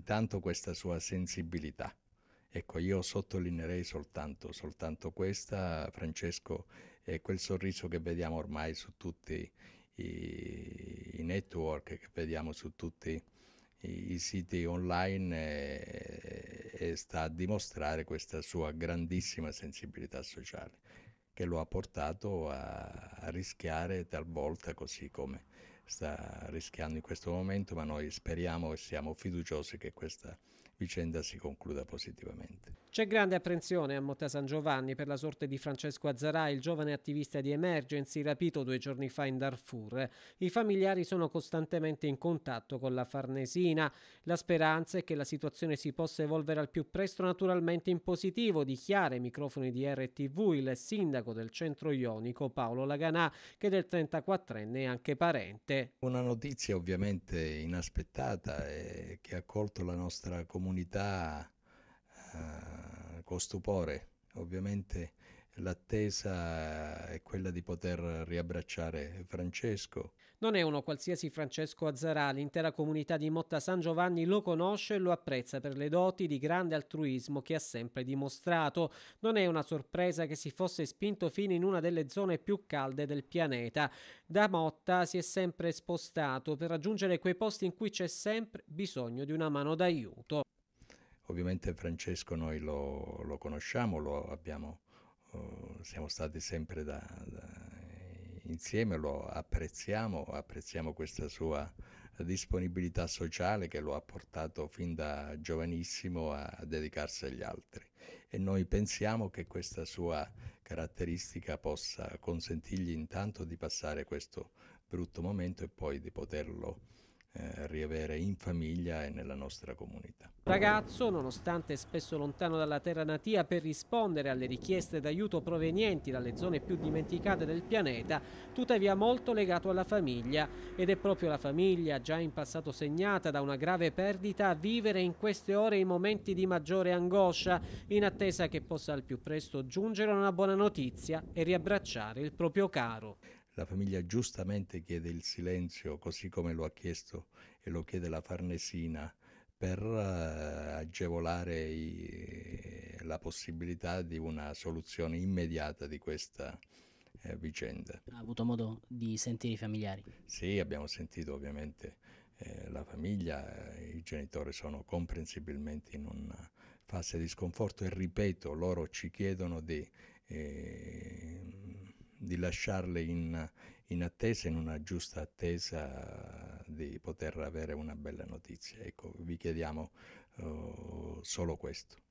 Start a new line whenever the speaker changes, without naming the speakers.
intanto questa sua sensibilità. Ecco, io sottolineerei soltanto, soltanto questa, Francesco, e quel sorriso che vediamo ormai su tutti i, i network, che vediamo su tutti i, i siti online e, e sta a dimostrare questa sua grandissima sensibilità sociale che lo ha portato a, a rischiare talvolta così come sta rischiando in questo momento, ma noi speriamo e siamo fiduciosi che questa vicenda si concluda positivamente.
C'è grande apprensione a Motta San Giovanni per la sorte di Francesco Azzarà, il giovane attivista di Emergency rapito due giorni fa in Darfur. I familiari sono costantemente in contatto con la Farnesina. La speranza è che la situazione si possa evolvere al più presto naturalmente in positivo, dichiara ai microfoni di RTV il sindaco del centro ionico Paolo Laganà, che del 34enne è anche parente.
Una notizia ovviamente inaspettata e eh, che ha colto la nostra comunità eh, con stupore. Ovviamente L'attesa è quella di poter riabbracciare Francesco.
Non è uno qualsiasi Francesco Azzarà, l'intera comunità di Motta San Giovanni lo conosce e lo apprezza per le doti di grande altruismo che ha sempre dimostrato. Non è una sorpresa che si fosse spinto fino in una delle zone più calde del pianeta. Da Motta si è sempre spostato per raggiungere quei posti in cui c'è sempre bisogno di una mano d'aiuto.
Ovviamente Francesco noi lo, lo conosciamo, lo abbiamo eh, siamo stati sempre da, da, insieme, lo apprezziamo, apprezziamo questa sua disponibilità sociale che lo ha portato fin da giovanissimo a dedicarsi agli altri e noi pensiamo che questa sua caratteristica possa consentirgli intanto di passare questo brutto momento e poi di poterlo eh, riavere in famiglia e nella nostra comunità.
Ragazzo, nonostante spesso lontano dalla terra natia per rispondere alle richieste d'aiuto provenienti dalle zone più dimenticate del pianeta, tuttavia molto legato alla famiglia ed è proprio la famiglia, già in passato segnata da una grave perdita, a vivere in queste ore i momenti di maggiore angoscia, in attesa che possa al più presto giungere una buona notizia e riabbracciare il proprio caro.
La famiglia giustamente chiede il silenzio, così come lo ha chiesto e lo chiede la Farnesina per eh, agevolare i, la possibilità di una soluzione immediata di questa eh, vicenda. Ha avuto modo di sentire i familiari? Sì, abbiamo sentito ovviamente eh, la famiglia, eh, i genitori sono comprensibilmente in una fase di sconforto e ripeto, loro ci chiedono di, eh, di lasciarle in, in attesa, in una giusta attesa di poter avere una bella notizia. Ecco, vi chiediamo uh, solo questo.